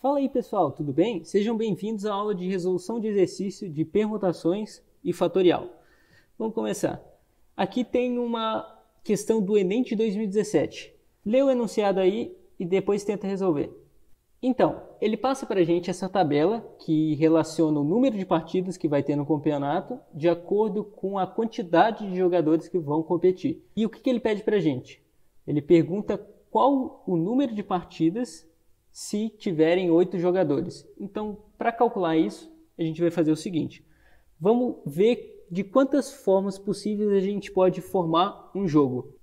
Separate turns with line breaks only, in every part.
Fala aí pessoal, tudo bem? Sejam bem-vindos à aula de resolução de exercício de permutações e fatorial. Vamos começar. Aqui tem uma questão do Enem de 2017. Lê o enunciado aí e depois tenta resolver. Então, ele passa para a gente essa tabela que relaciona o número de partidas que vai ter no campeonato de acordo com a quantidade de jogadores que vão competir. E o que, que ele pede para a gente? Ele pergunta qual o número de partidas se tiverem oito jogadores. Então, para calcular isso, a gente vai fazer o seguinte: vamos ver de quantas formas possíveis a gente pode formar um jogo.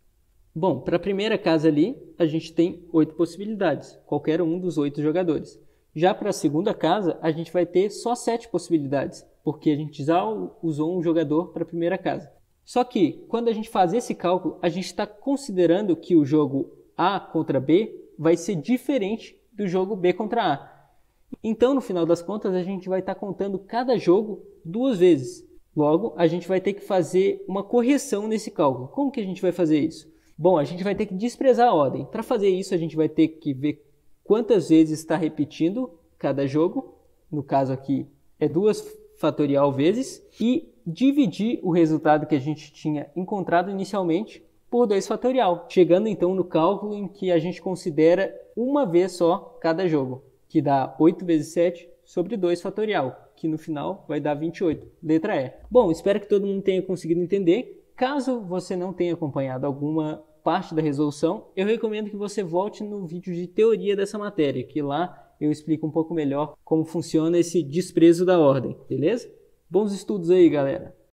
Bom, para a primeira casa ali, a gente tem oito possibilidades, qualquer um dos oito jogadores. Já para a segunda casa, a gente vai ter só sete possibilidades, porque a gente já usou um jogador para a primeira casa. Só que, quando a gente faz esse cálculo, a gente está considerando que o jogo A contra B vai ser diferente do jogo B contra A. Então, no final das contas, a gente vai estar tá contando cada jogo duas vezes. Logo, a gente vai ter que fazer uma correção nesse cálculo. Como que a gente vai fazer isso? Bom, a gente vai ter que desprezar a ordem. Para fazer isso, a gente vai ter que ver quantas vezes está repetindo cada jogo. No caso aqui, é duas fatorial vezes. E dividir o resultado que a gente tinha encontrado inicialmente por 2 fatorial, chegando então no cálculo em que a gente considera uma vez só cada jogo, que dá 8 vezes 7 sobre 2 fatorial, que no final vai dar 28, letra E. Bom, espero que todo mundo tenha conseguido entender Caso você não tenha acompanhado alguma parte da resolução, eu recomendo que você volte no vídeo de teoria dessa matéria, que lá eu explico um pouco melhor como funciona esse desprezo da ordem, beleza? Bons estudos aí, galera!